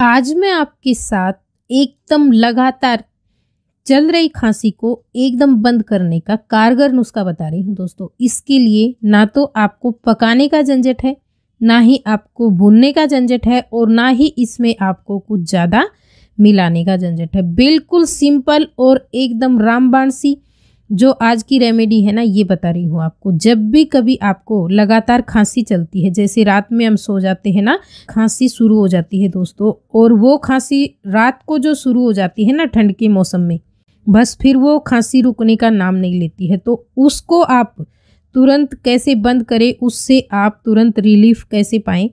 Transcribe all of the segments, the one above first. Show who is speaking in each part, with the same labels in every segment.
Speaker 1: आज मैं आपके साथ एकदम लगातार चल रही खांसी को एकदम बंद करने का कारगर नुस्खा बता रही हूँ दोस्तों इसके लिए ना तो आपको पकाने का झंझट है ना ही आपको भुनने का झंझट है और ना ही इसमें आपको कुछ ज़्यादा मिलाने का झंझट है बिल्कुल सिंपल और एकदम रामबाण सी जो आज की रेमेडी है ना ये बता रही हूँ आपको जब भी कभी आपको लगातार खांसी चलती है जैसे रात में हम सो जाते हैं ना खांसी शुरू हो जाती है दोस्तों और वो खांसी रात को जो शुरू हो जाती है ना ठंड के मौसम में बस फिर वो खांसी रुकने का नाम नहीं लेती है तो उसको आप तुरंत कैसे बंद करें उससे आप तुरंत रिलीफ कैसे पाएँ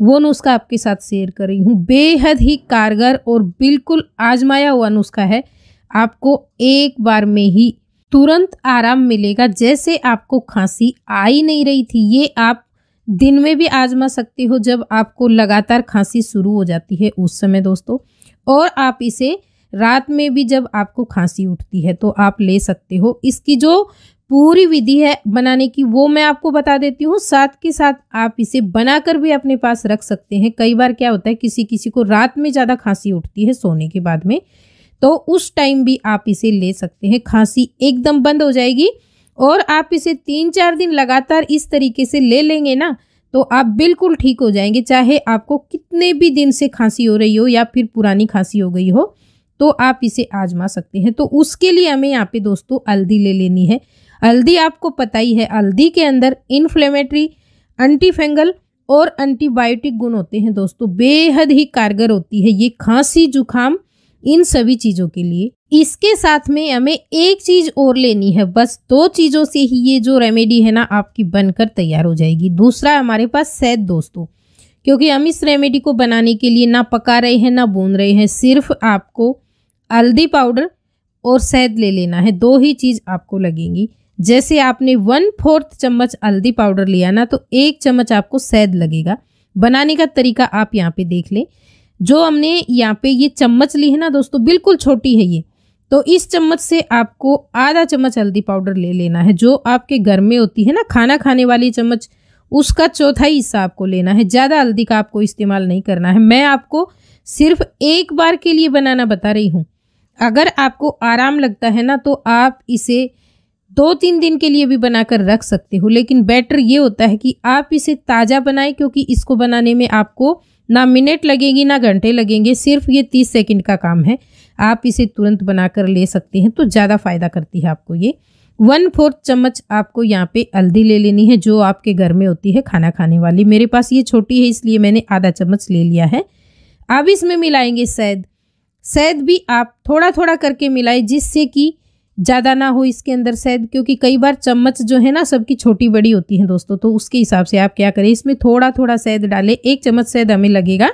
Speaker 1: वो नुस्खा आपके साथ शेयर कर रही हूँ बेहद ही कारगर और बिल्कुल आजमाया हुआ नुस्खा है आपको एक बार में ही तुरंत आराम मिलेगा जैसे आपको खांसी आ ही नहीं रही थी ये आप दिन में भी आजमा सकते हो जब आपको लगातार खांसी शुरू हो जाती है उस समय दोस्तों और आप इसे रात में भी जब आपको खांसी उठती है तो आप ले सकते हो इसकी जो पूरी विधि है बनाने की वो मैं आपको बता देती हूँ साथ के साथ आप इसे बनाकर भी अपने पास रख सकते हैं कई बार क्या होता है किसी किसी को रात में ज़्यादा खांसी उठती है सोने के बाद में तो उस टाइम भी आप इसे ले सकते हैं खांसी एकदम बंद हो जाएगी और आप इसे तीन चार दिन लगातार इस तरीके से ले लेंगे ना तो आप बिल्कुल ठीक हो जाएंगे चाहे आपको कितने भी दिन से खांसी हो रही हो या फिर पुरानी खांसी हो गई हो तो आप इसे आजमा सकते हैं तो उसके लिए हमें यहाँ पे दोस्तों हल्दी ले लेनी है हल्दी आपको पता ही है हल्दी के अंदर इन्फ्लेमेटरी एंटीफेंगल और एंटीबायोटिक गुण होते हैं दोस्तों बेहद ही कारगर होती है ये खांसी जुकाम इन सभी चीज़ों के लिए इसके साथ में हमें एक चीज़ और लेनी है बस दो चीज़ों से ही ये जो रेमेडी है ना आपकी बनकर तैयार हो जाएगी दूसरा हमारे पास सैद दोस्तों क्योंकि हम इस रेमेडी को बनाने के लिए ना पका रहे हैं ना बून रहे हैं सिर्फ आपको हल्दी पाउडर और सैद ले लेना है दो ही चीज़ आपको लगेंगी जैसे आपने वन फोर्थ चम्मच हल्दी पाउडर लिया ना तो एक चम्मच आपको सैद लगेगा बनाने का तरीका आप यहाँ पे देख लें जो हमने यहाँ पे ये चम्मच ली है ना दोस्तों बिल्कुल छोटी है ये तो इस चम्मच से आपको आधा चम्मच हल्दी पाउडर ले लेना है जो आपके घर में होती है ना खाना खाने वाली चम्मच उसका चौथाई हिस्सा आपको लेना है ज़्यादा हल्दी का आपको इस्तेमाल नहीं करना है मैं आपको सिर्फ एक बार के लिए बनाना बता रही हूँ अगर आपको आराम लगता है ना तो आप इसे दो तीन दिन के लिए भी बनाकर रख सकते हो लेकिन बेटर ये होता है कि आप इसे ताज़ा बनाएं क्योंकि इसको बनाने में आपको ना मिनट लगेगी ना घंटे लगेंगे सिर्फ ये तीस सेकंड का काम है आप इसे तुरंत बनाकर ले सकते हैं तो ज़्यादा फ़ायदा करती है आपको ये वन फोर्थ चम्मच आपको यहाँ पे हल्दी ले लेनी है जो आपके घर में होती है खाना खाने वाली मेरे पास ये छोटी है इसलिए मैंने आधा चम्मच ले लिया है अब इसमें मिलाएंगे सैद सैद भी आप थोड़ा थोड़ा करके मिलाए जिससे कि ज़्यादा ना हो इसके अंदर शायद क्योंकि कई बार चम्मच जो है ना सबकी छोटी बड़ी होती है दोस्तों तो उसके हिसाब से आप क्या करें इसमें थोड़ा थोड़ा शहद डालें एक चम्मच शहद हमें लगेगा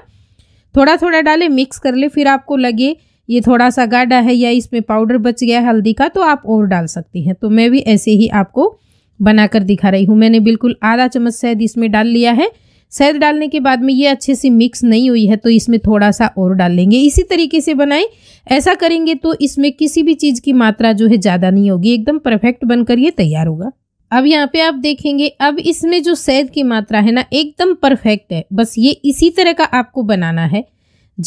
Speaker 1: थोड़ा थोड़ा डालें मिक्स कर ले फिर आपको लगे ये थोड़ा सा गाढ़ा है या इसमें पाउडर बच गया हल्दी का तो आप और डाल सकती हैं तो मैं भी ऐसे ही आपको बनाकर दिखा रही हूँ मैंने बिल्कुल आधा चम्मच शहद इसमें डाल लिया है शहद डालने के बाद में ये अच्छे से मिक्स नहीं हुई है तो इसमें थोड़ा सा और डाल लेंगे इसी तरीके से बनाएं ऐसा करेंगे तो इसमें किसी भी चीज़ की मात्रा जो है ज़्यादा नहीं होगी एकदम परफेक्ट बनकर ये तैयार होगा अब यहाँ पे आप देखेंगे अब इसमें जो शहद की मात्रा है ना एकदम परफेक्ट है बस ये इसी तरह का आपको बनाना है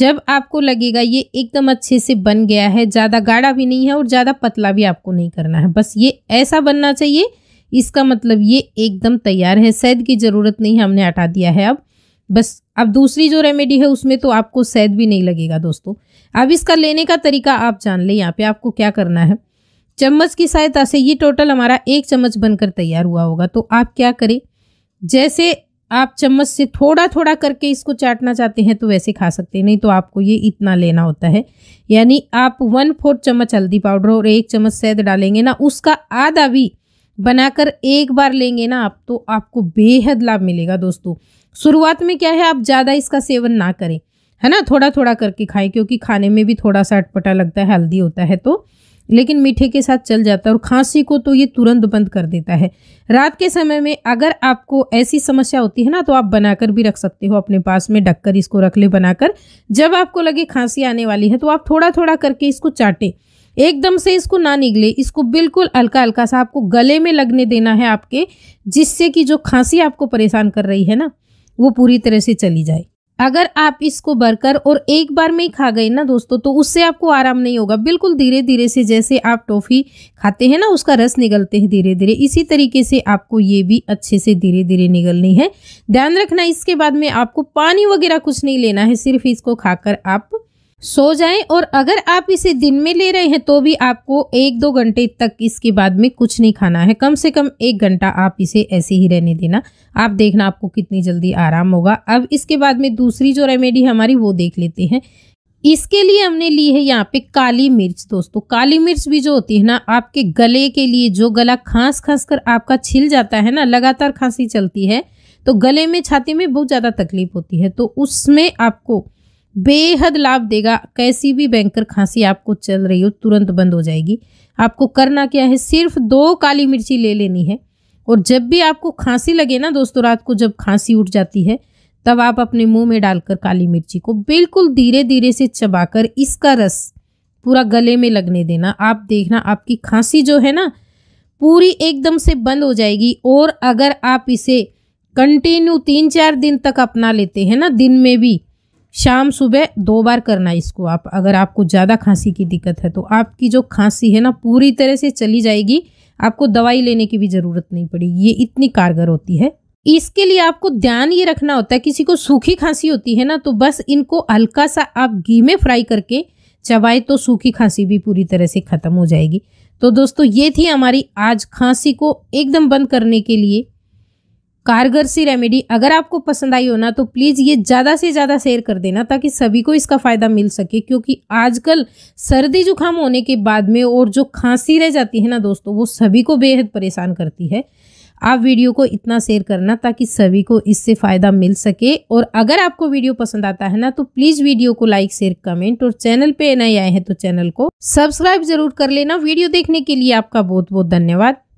Speaker 1: जब आपको लगेगा ये एकदम अच्छे से बन गया है ज़्यादा गाढ़ा भी नहीं है और ज़्यादा पतला भी आपको नहीं करना है बस ये ऐसा बनना चाहिए इसका मतलब ये एकदम तैयार है सैद की ज़रूरत नहीं हमने हटा दिया है अब बस अब दूसरी जो रेमेडी है उसमें तो आपको सैद भी नहीं लगेगा दोस्तों अब इसका लेने का तरीका आप जान लें यहाँ पे आपको क्या करना है चम्मच की सहायता से ये टोटल हमारा एक चम्मच बनकर तैयार हुआ होगा तो आप क्या करें जैसे आप चम्मच से थोड़ा थोड़ा करके इसको चाटना चाहते हैं तो वैसे खा सकते हैं नहीं तो आपको ये इतना लेना होता है यानी आप वन फोर्थ चम्मच हल्दी पाउडर और एक चम्मच सैद डालेंगे ना उसका आधा भी बनाकर एक बार लेंगे ना आप तो आपको बेहद लाभ मिलेगा दोस्तों शुरुआत में क्या है आप ज़्यादा इसका सेवन ना करें है ना थोड़ा थोड़ा करके खाएं क्योंकि खाने में भी थोड़ा सा अटपटा लगता है हेल्दी होता है तो लेकिन मीठे के साथ चल जाता है और खांसी को तो ये तुरंत बंद कर देता है रात के समय में अगर आपको ऐसी समस्या होती है ना तो आप बनाकर भी रख सकते हो अपने पास में ढककर इसको रख ले बनाकर जब आपको लगे खांसी आने वाली है तो आप थोड़ा थोड़ा करके इसको चाटें एकदम से इसको ना निगले इसको बिल्कुल हल्का हल्का सा आपको गले में लगने देना है आपके जिससे कि जो खांसी आपको परेशान कर रही है ना वो पूरी तरह से चली जाए अगर आप इसको भरकर और एक बार में ही खा गए ना दोस्तों तो उससे आपको आराम नहीं होगा बिल्कुल धीरे धीरे से जैसे आप टॉफ़ी खाते हैं ना उसका रस निगलते हैं धीरे धीरे इसी तरीके से आपको ये भी अच्छे से धीरे धीरे निगलनी है ध्यान रखना इसके बाद में आपको पानी वगैरह कुछ नहीं लेना है सिर्फ इसको खाकर आप सो जाएं और अगर आप इसे दिन में ले रहे हैं तो भी आपको एक दो घंटे तक इसके बाद में कुछ नहीं खाना है कम से कम एक घंटा आप इसे ऐसे ही रहने देना आप देखना आपको कितनी जल्दी आराम होगा अब इसके बाद में दूसरी जो रेमेडी हमारी वो देख लेते हैं इसके लिए हमने ली है यहाँ पे काली मिर्च दोस्तों काली मिर्च भी जो होती है ना आपके गले के लिए जो गला खांस खांस कर आपका छिल जाता है ना लगातार खांसी चलती है तो गले में छाती में बहुत ज़्यादा तकलीफ होती है तो उसमें आपको बेहद लाभ देगा कैसी भी बैंकर खांसी आपको चल रही हो तुरंत बंद हो जाएगी आपको करना क्या है सिर्फ दो काली मिर्ची ले लेनी है और जब भी आपको खांसी लगे ना दोस्तों रात को जब खांसी उठ जाती है तब आप अपने मुंह में डालकर काली मिर्ची को बिल्कुल धीरे धीरे से चबाकर इसका रस पूरा गले में लगने देना आप देखना आपकी खांसी जो है ना पूरी एकदम से बंद हो जाएगी और अगर आप इसे कंटिन्यू तीन चार दिन तक अपना लेते हैं ना दिन में भी शाम सुबह दो बार करना इसको आप अगर आपको ज़्यादा खांसी की दिक्कत है तो आपकी जो खांसी है ना पूरी तरह से चली जाएगी आपको दवाई लेने की भी ज़रूरत नहीं पड़ेगी ये इतनी कारगर होती है इसके लिए आपको ध्यान ये रखना होता है किसी को सूखी खांसी होती है ना तो बस इनको हल्का सा आप घी में फ्राई करके चबाए तो सूखी खांसी भी पूरी तरह से ख़त्म हो जाएगी तो दोस्तों ये थी हमारी आज खांसी को एकदम बंद करने के लिए कारगर सी रेमेडी अगर आपको पसंद आई हो ना तो प्लीज़ ये ज़्यादा से ज़्यादा शेयर कर देना ताकि सभी को इसका फ़ायदा मिल सके क्योंकि आजकल सर्दी जुकाम होने के बाद में और जो खांसी रह जाती है ना दोस्तों वो सभी को बेहद परेशान करती है आप वीडियो को इतना शेयर करना ताकि सभी को इससे फ़ायदा मिल सके और अगर आपको वीडियो पसंद आता है ना तो प्लीज़ वीडियो को लाइक शेयर कमेंट और चैनल पे नए आए हैं तो चैनल को सब्सक्राइब जरूर कर लेना वीडियो देखने के लिए आपका बहुत बहुत धन्यवाद